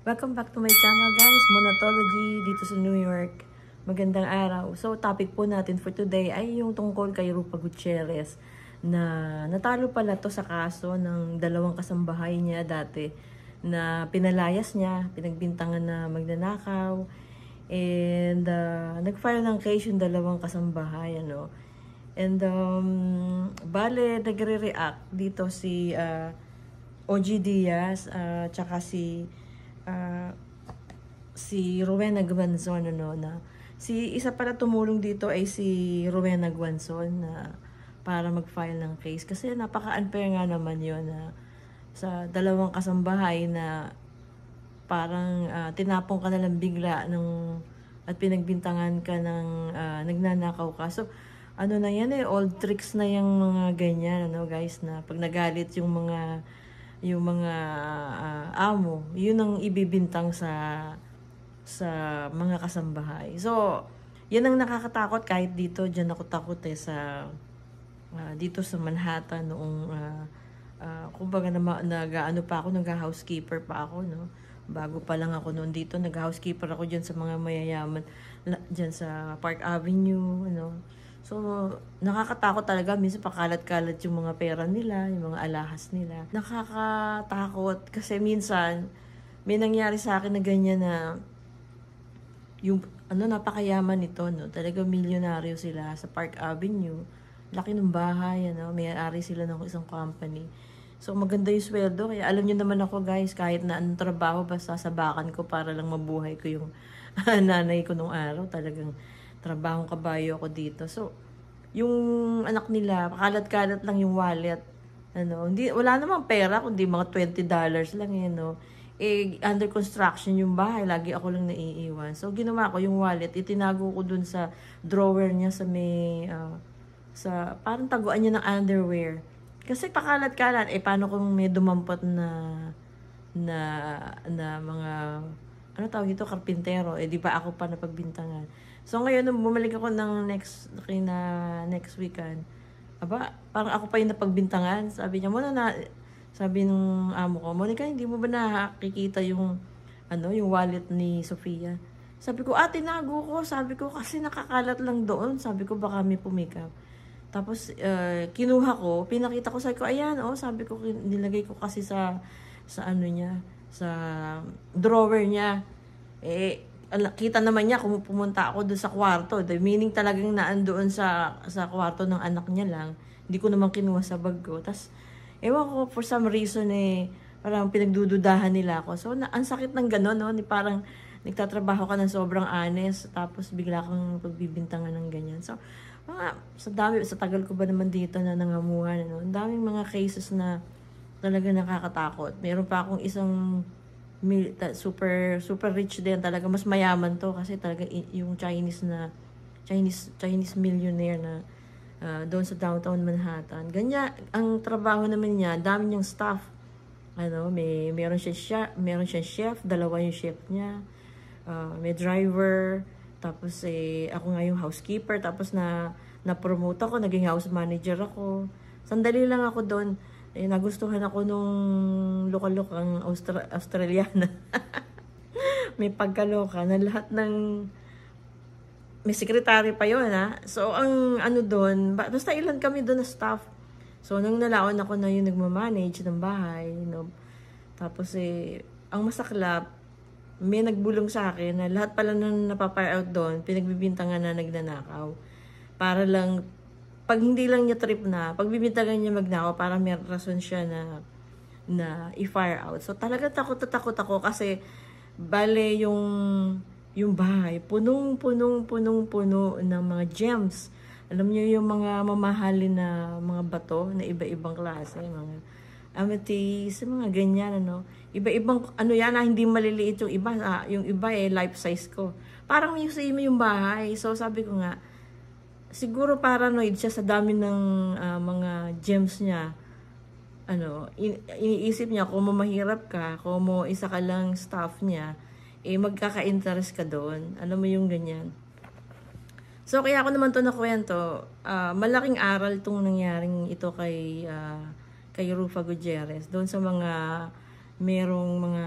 Welcome back to my channel guys, Monatology dito sa New York. Magandang araw. So topic po natin for today ay yung tungkol kay Rupa Gutierrez na natalo pala to sa kaso ng dalawang kasambahay niya dati na pinalayas niya, pinagbintangan na magnanakaw and uh, nag-file ng case yung dalawang kasambahay ano. And um, bale nagre-react dito si uh, OG Diaz uh, tsaka si Ah, si Rowena Guanzon ano na si isa pala tumulong dito ay si Rowena Guanzon na para mag-file ng case kasi napaka-unfair nga naman 'yon na ah, sa dalawang kasambahay na parang uh, tinapong ka na lang bigla ng at pinagbintangan ka ng uh, nagnanakaw ka. So, ano na yan eh, old tricks na 'yang mga ganyan, ano guys, na pag nagalit yung mga yung mga uh, amo, yun ang ibibintang sa sa mga kasambahay. So, yan ang nakakatakot kahit dito diyan ako takot eh sa uh, dito sa Manhattan noong uh, uh, kumbaga na, nag-ano pa ako, nag-housekeeper pa ako, no? Bago pa lang ako noon dito, nag-housekeeper ako diyan sa mga mayayaman diyan sa Park Avenue, ano? So, nakakatakot talaga. Minsan pakalat-kalat yung mga pera nila, yung mga alahas nila. Nakakatakot kasi minsan, may nangyari sa akin na ganyan na yung ano napakayaman nito no talaga milyonaryo sila sa Park Avenue laki ng bahay ano may-ari sila ng isang company so maganda yung sweldo kaya alam niyo naman ako guys kahit na anong trabaho basta sabakan ko para lang mabuhay ko yung nanay ko nung araw talagang Trabahong kabayo ako dito. So, yung anak nila, kalat-kalat lang yung wallet. Ano, hindi, wala namang pera, kundi mga $20 lang yun, eh, no? Eh, under construction yung bahay. Lagi ako lang naiiwan. So, ginawa ko yung wallet. Itinago ko dun sa drawer niya sa may, uh, sa, parang taguan niya ng underwear. Kasi pakalat-kalat. Eh, paano kung may dumampot na, na, na mga, ano tawag ito, karpintero. Eh, di ba ako pa napagbintangan. So ngayon, nung bumalik ako ng next, kina next weekend, aba, parang ako pa yung napagbintangan. Sabi niya, muna na, sabi ng amo ko, Monica, hindi mo ba nakikita yung, ano, yung wallet ni Sofia? Sabi ko, ah, tinago ko. Sabi ko, kasi nakakalat lang doon. Sabi ko, baka may pumikap. Tapos, uh, kinuha ko, pinakita ko, sa ko, ayan, oh, sabi ko, nilagay ko kasi sa, sa ano niya, sa drawer niya. Eh, kita naman niya kung pumunta ako doon sa kwarto. The meaning talagang naan doon sa, sa kwarto ng anak niya lang. Hindi ko naman kinuha sa bag ko. Tapos, ewan ko, for some reason eh, parang pinagdududahan nila ako. So, na, ang sakit ng gano'n, no? Ni parang nagtatrabaho ka ng sobrang anes, tapos bigla kang pagbibintangan ng ganyan. So, mga, sa dami, sa tagal ko ba naman dito na nangamuhan, no? Ang daming mga cases na talaga nakakatakot. Meron pa akong isang super super rich din talaga mas mayaman to kasi talaga yung Chinese na Chinese Chinese millionaire na uh, doon sa downtown Manhattan. ganya ang trabaho naman niya, dami niyang staff. Ano, may meron siya chef, meron siya chef, dalawa yung chef niya. Uh, may driver, tapos eh ako nga yung housekeeper, tapos na na-promote ako, naging house manager ako. Sandali lang ako doon eh, nagustuhan ako nung lokalokang Austra Australiana. may pagkaloka na lahat ng may sekretary pa yon ha. So, ang ano doon, basta ilan kami doon na staff. So, nung nalaon ako na yung nagmamanage ng bahay, you know, tapos eh, ang masaklap, may nagbulong sa akin na lahat pala nung napapire out doon, pinagbibintangan na nagnanakaw. Para lang pag hindi lang niya trip na, pag bibitagan niya magnakaw, para may rason siya na, na i-fire out. So, talaga takot takot ako kasi, bale yung, yung bahay, punong, punong, punong, puno ng mga gems. Alam niyo yung mga mamahalin na mga bato na iba-ibang klase, mga amethyst, mga ganyan, ano. Iba-ibang, ano yan, na ah, hindi maliliit yung iba. Ah, yung iba eh, life size ko. Parang yung sa yung bahay. So, sabi ko nga, siguro paranoid siya sa dami ng uh, mga gems niya. Ano, iniisip niya kung mahirap ka, kung mo isa ka lang staff niya, eh magkaka-interest ka doon. Alam mo yung ganyan. So kaya ako naman to nakwento, uh, malaking aral tong nangyaring ito kay uh, kay Rufa Gutierrez doon sa mga merong mga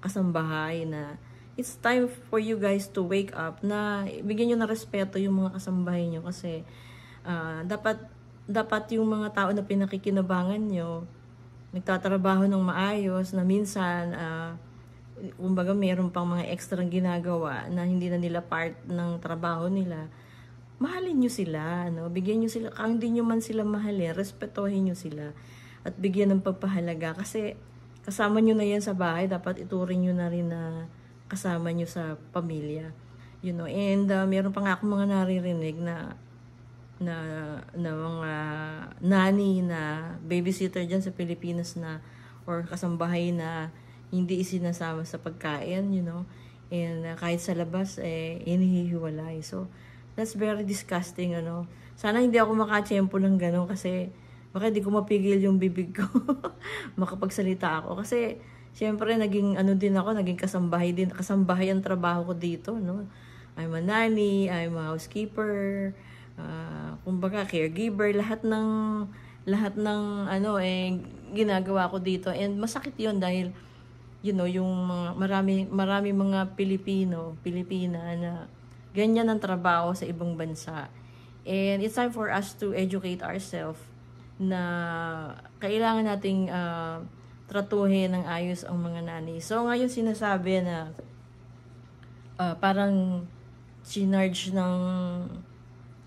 kasambahay na it's time for you guys to wake up na bigyan nyo ng respeto yung mga kasambahay nyo kasi uh, dapat dapat yung mga tao na pinakikinabangan nyo nagtatrabaho ng maayos na minsan uh, kumbaga mayroon pang mga extra ginagawa na hindi na nila part ng trabaho nila mahalin nyo sila no? bigyan nyo sila kung hindi nyo man sila mahalin respetuhin nyo sila at bigyan ng pagpahalaga kasi kasama nyo na yan sa bahay dapat ituring nyo na rin na kasama nyo sa pamilya. You know, and uh, meron pa nga akong mga naririnig na na na mga nani na babysitter diyan sa Pilipinas na or kasambahay na hindi isinasama sa pagkain, you know. And uh, kahit sa labas eh inihihiwalay. So that's very disgusting ano. Sana hindi ako makachempo ng ganun kasi baka di ko mapigil yung bibig ko. Makapagsalita ako kasi Siyempre, naging ano din ako, naging kasambahay din. Kasambahay ang trabaho ko dito, no? I'm a nanny, I'm a housekeeper, uh, kumbaga caregiver, lahat ng lahat ng ano eh ginagawa ko dito and masakit 'yon dahil you know yung mga, marami marami mga Pilipino, Pilipina na ganyan ang trabaho sa ibang bansa. And it's time for us to educate ourselves na kailangan nating uh, tratuhin ng ayos ang mga nanay. So, ngayon sinasabi na uh, parang sinarge ng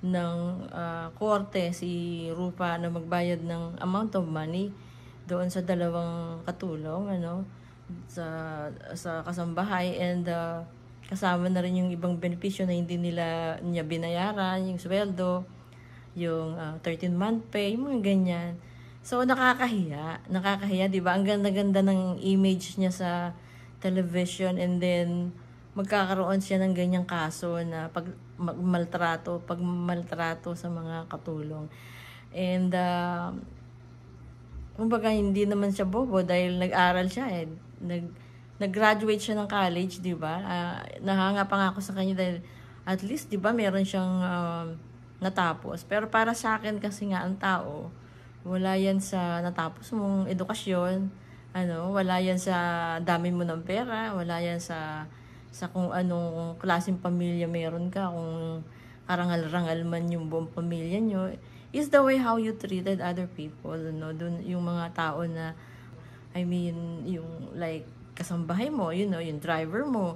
ng uh, korte si Rupa na magbayad ng amount of money doon sa dalawang katulong ano sa sa kasambahay and uh, kasama na rin yung ibang benepisyo na hindi nila niya binayaran, yung sweldo, yung uh, 13 month pay, yung mga ganyan. So, nakakahiya. Nakakahiya, di ba? Ang ganda-ganda ng image niya sa television and then magkakaroon siya ng ganyang kaso na pag maltrato, pag maltrato sa mga katulong. And, uh, kumbaga, hindi naman siya bobo dahil nag-aral siya eh. Nag, nag-graduate siya ng college, di ba? Uh, nahanga pa nga ako sa kanya dahil at least, di ba, meron siyang uh, natapos. Pero para sa akin kasi nga, ang tao, wala yan sa natapos mong edukasyon. Ano, wala yan sa dami mo ng pera. Wala yan sa sa kung anong klaseng pamilya meron ka. Kung karangal-rangal man yung buong pamilya nyo. Is the way how you treated other people. No? Dun, yung mga tao na, I mean, yung like kasambahay mo, you know, yung driver mo,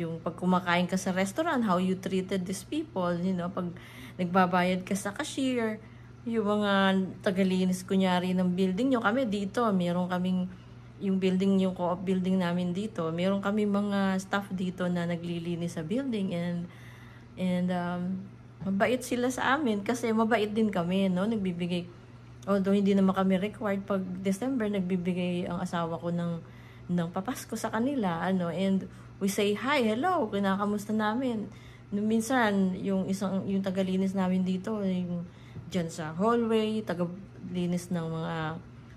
yung pag kumakain ka sa restaurant, how you treated these people, you know, pag nagbabayad ka sa cashier, yung mga tagalinis kunyari ng building nyo. Kami dito, meron kaming yung building, yung co-op building namin dito. Meron kami mga staff dito na naglilinis sa building and and um, mabait sila sa amin kasi mabait din kami, no? Nagbibigay, although hindi naman kami required pag December, nagbibigay ang asawa ko ng, ng papasko sa kanila, ano? And we say, hi, hello, kinakamusta namin. Minsan, yung isang, yung tagalinis namin dito, yung dyan sa hallway, tagalinis ng mga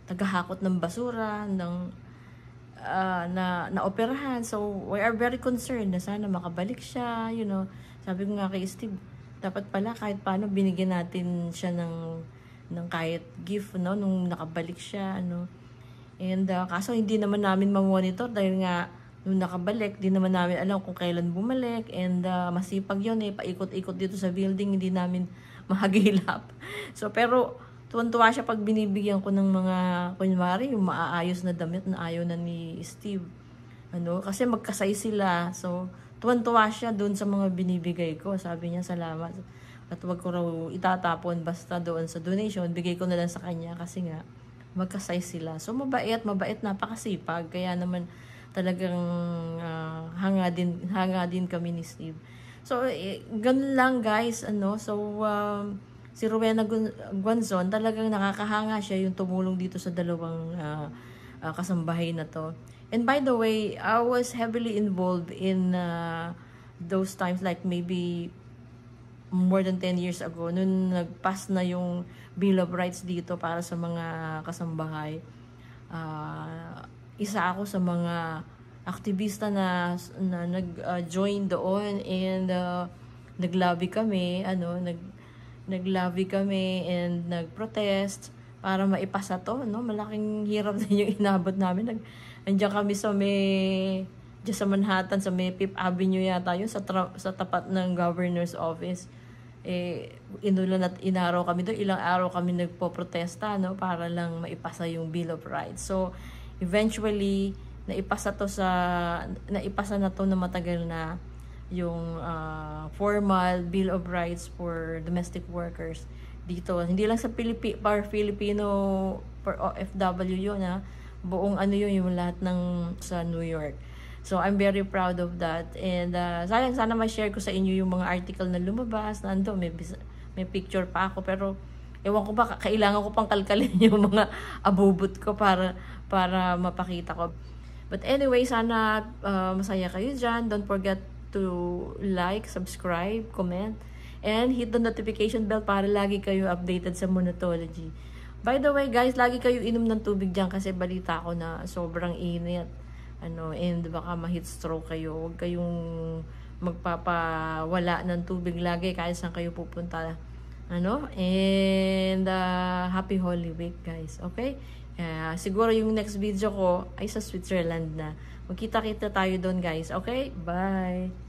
tagahakot ng basura, ng uh, na naoperahan. So, we are very concerned na sana makabalik siya, you know. Sabi ko nga kay Steve, dapat pala kahit paano binigyan natin siya ng ng kahit gift no nung nakabalik siya ano. And uh, kaso hindi naman namin ma-monitor dahil nga nung nakabalik, di naman namin alam kung kailan bumalik and uh, masipag yon eh, paikot-ikot dito sa building, hindi namin mahagilap. So, pero tuwan-tuwa siya pag binibigyan ko ng mga, kunwari, yung maaayos na damit na ayaw na ni Steve. Ano, kasi magkasay sila. So, tuwan-tuwa siya doon sa mga binibigay ko. Sabi niya, salamat. At wag ko raw itatapon basta doon sa donation. Bigay ko na lang sa kanya kasi nga, magkasay sila. So, mabait, mabait, napakasipag. Kaya naman, talagang uh, hanga din hanga din kami ni Steve. So eh, ganun lang guys ano. So um, si Rowena Guanzon talagang nakakahanga siya yung tumulong dito sa dalawang uh, uh, kasambahay na to. And by the way, I was heavily involved in uh, those times like maybe more than 10 years ago nung nagpas na yung Bill of Rights dito para sa mga kasambahay. Uh, isa ako sa mga aktivista na, na nag-join uh, doon and uh, naglabi kami, ano, nag naglabi kami and nagprotest para maipasa to, no? Malaking hirap na yung inabot namin. Nag andiyan kami sa may dyan sa Manhattan, sa may Fifth Avenue yata yun, sa, sa tapat ng governor's office. Eh, inulan at inaraw kami doon. Ilang araw kami nagpo-protesta, no? Para lang maipasa yung Bill of Rights. So, eventually naipasa to sa naipasa na to na matagal na yung uh, formal bill of rights for domestic workers dito hindi lang sa Pilipi par Filipino for OFW yun ha ah. buong ano yun yung lahat ng sa New York So, I'm very proud of that. And uh, ah, sayang, sana ma-share ko sa inyo yung mga article na lumabas. Nando, may, may picture pa ako. Pero, Ewan ko ba, kailangan ko pang kalkalin yung mga abubot ko para, para mapakita ko. But anyway, sana uh, masaya kayo dyan. Don't forget to like, subscribe, comment, and hit the notification bell para lagi kayo updated sa Monotology. By the way, guys, lagi kayo inom ng tubig dyan kasi balita ko na sobrang init. Ano, and baka ma-heat stroke kayo. Huwag kayong magpapawala ng tubig lagi kahit saan kayo pupunta ano and uh, happy holy week guys okay uh, siguro yung next video ko ay sa Switzerland na magkita-kita tayo doon guys okay bye